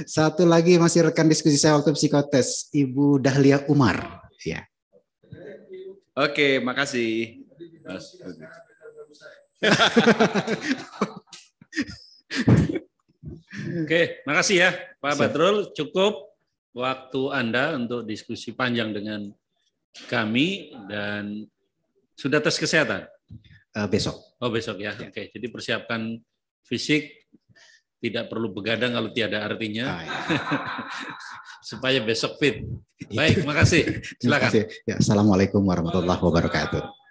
Satu lagi masih rekan diskusi saya waktu psikotes, Ibu Dahlia Umar. Ya. Oke, makasih. Mas. Oke, <laughs> makasih ya Pak Batrul. Cukup waktu Anda untuk diskusi panjang dengan kami dan sudah tes kesehatan? Uh, besok. Oh besok ya. ya. Oke, jadi persiapkan fisik, tidak perlu begadang kalau tiada artinya. Ah, iya. <laughs> Supaya besok fit. Iya. Baik, makasih. Silakan. Terima kasih. Ya, Assalamualaikum warahmatullahi wabarakatuh.